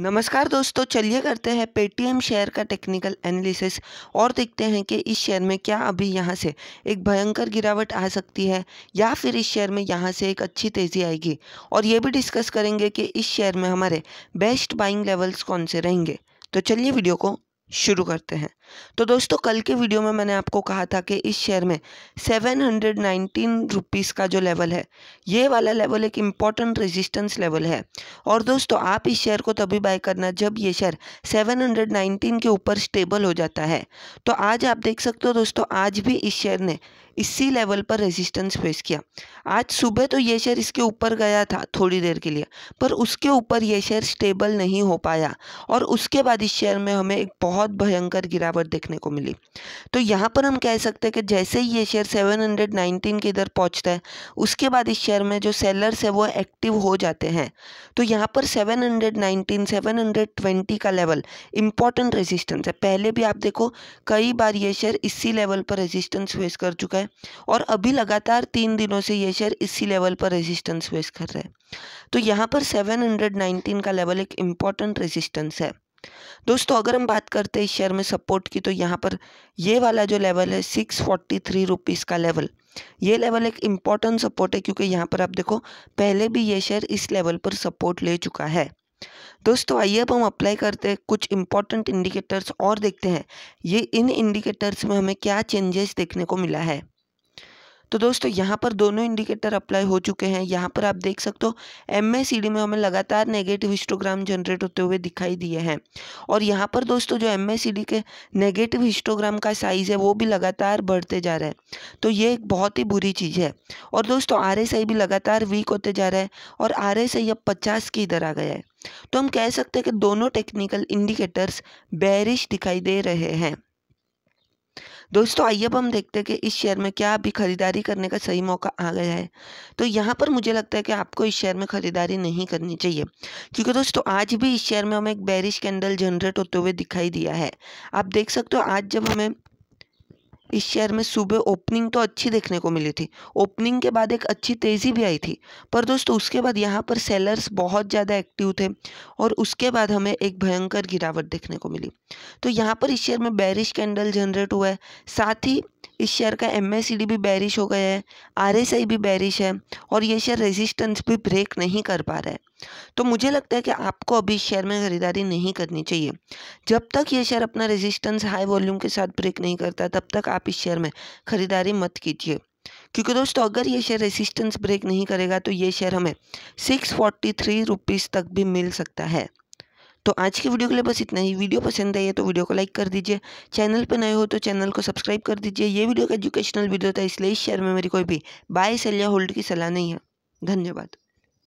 नमस्कार दोस्तों चलिए करते हैं पेटीएम शेयर का टेक्निकल एनालिसिस और देखते हैं कि इस शेयर में क्या अभी यहाँ से एक भयंकर गिरावट आ सकती है या फिर इस शेयर में यहाँ से एक अच्छी तेज़ी आएगी और ये भी डिस्कस करेंगे कि इस शेयर में हमारे बेस्ट बाइंग लेवल्स कौन से रहेंगे तो चलिए वीडियो को शुरू करते हैं तो दोस्तों कल के वीडियो में मैंने आपको कहा था कि इस शेयर में सेवन हंड्रेड नाइनटीन रुपीज़ का जो लेवल है ये वाला लेवल एक इम्पॉर्टेंट रेजिस्टेंस लेवल है और दोस्तों आप इस शेयर को तभी बाय करना जब ये शेयर सेवन हंड्रेड नाइनटीन के ऊपर स्टेबल हो जाता है तो आज आप देख सकते हो दोस्तों आज भी इस शेयर ने इसी लेवल पर रेजिस्टेंस फेस किया आज सुबह तो ये शेयर इसके ऊपर गया था थोड़ी देर के लिए पर उसके ऊपर ये शेयर स्टेबल नहीं हो पाया और उसके बाद इस शेयर में हमें एक बहुत भयंकर गिरावट देखने को मिली तो यहाँ पर हम कह सकते हैं कि जैसे ही ये शेयर 719 के इधर पहुँचता है उसके बाद इस शेयर में जो सेलर्स है वो एक्टिव हो जाते हैं तो यहाँ पर हंड्रेड ट्वेंटी का लेवल इम्पॉर्टेंट रेजिस्टेंस है पहले भी आप देखो कई बार ये शेयर इसी लेवल पर रेजिस्टेंस फेस कर चुका है और अभी लगातार तीन दिनों से ये शेयर इसी लेवल पर रेजिस्टेंस फेस कर रहे हैं तो यहाँ पर 719 का लेवल एक इम्पॉर्टेंट रेजिस्टेंस है दोस्तों अगर हम बात करते हैं इस शेयर में सपोर्ट की तो यहाँ पर ये वाला जो लेवल है सिक्स फोर्टी थ्री रुपीज़ का लेवल ये लेवल एक इम्पॉर्टेंट सपोर्ट है क्योंकि यहाँ पर आप देखो पहले भी ये शेयर इस लेवल पर सपोर्ट ले चुका है दोस्तों आइए अब हम अप्लाई करते हैं कुछ इंपॉर्टेंट इंडिकेटर्स और देखते हैं ये इन इंडिकेटर्स में हमें क्या चेंजेस देखने को मिला है तो दोस्तों यहाँ पर दोनों इंडिकेटर अप्लाई हो चुके हैं यहाँ पर आप देख सकते हो एम सी डी में हमें लगातार नेगेटिव हिस्टोग्राम जनरेट होते हुए दिखाई दिए हैं और यहाँ पर दोस्तों जो एम सी डी के नेगेटिव हिस्टोग्राम का साइज़ है वो भी लगातार बढ़ते जा रहा है तो ये एक बहुत ही बुरी चीज़ है और दोस्तों आर एस आई भी लगातार वीक होते जा रहा है और आर एस आई अब पचास की इधर आ गया है तो हम कह सकते हैं कि दोनों टेक्निकल इंडिकेटर्स बैरिश दिखाई दे रहे हैं दोस्तों आइए अब हम देखते हैं कि इस शेयर में क्या अभी ख़रीदारी करने का सही मौका आ गया है तो यहाँ पर मुझे लगता है कि आपको इस शेयर में ख़रीदारी नहीं करनी चाहिए क्योंकि दोस्तों आज भी इस शेयर में हमें एक बैरिश कैंडल जनरेट होते हुए दिखाई दिया है आप देख सकते हो आज जब हमें इस शेयर में सुबह ओपनिंग तो अच्छी देखने को मिली थी ओपनिंग के बाद एक अच्छी तेज़ी भी आई थी पर दोस्तों उसके बाद यहाँ पर सेलर्स बहुत ज़्यादा एक्टिव थे और उसके बाद हमें एक भयंकर गिरावट देखने को मिली तो यहाँ पर इस शेयर में बैरिश कैंडल जनरेट हुआ है साथ ही इस शेयर का एम भी बैरिश हो गया है आर भी बैरिश है और ये शेयर रेजिस्टेंस भी ब्रेक नहीं कर पा रहा है तो मुझे लगता है कि आपको अभी इस शेयर में ख़रीदारी नहीं करनी चाहिए जब तक ये शेयर अपना रेजिस्टेंस हाई वॉल्यूम के साथ ब्रेक नहीं करता तब तक आप इस शेयर में ख़रीदारी मत कीजिए क्योंकि दोस्तों अगर ये शेयर रेजिस्टेंस ब्रेक नहीं करेगा तो ये शेयर हमें सिक्स फोर्टी थ्री रुपीज़ तक भी मिल सकता है तो आज की वीडियो के लिए बस इतना ही वीडियो पसंद आई है तो वीडियो को लाइक कर दीजिए चैनल पर नए हो तो चैनल को सब्सक्राइब कर दीजिए ये वीडियो का एजुकेशनल वीडियो था इसलिए इस शेयर में मेरी कोई भी बाय सेल या होल्ड की सलाह नहीं है धन्यवाद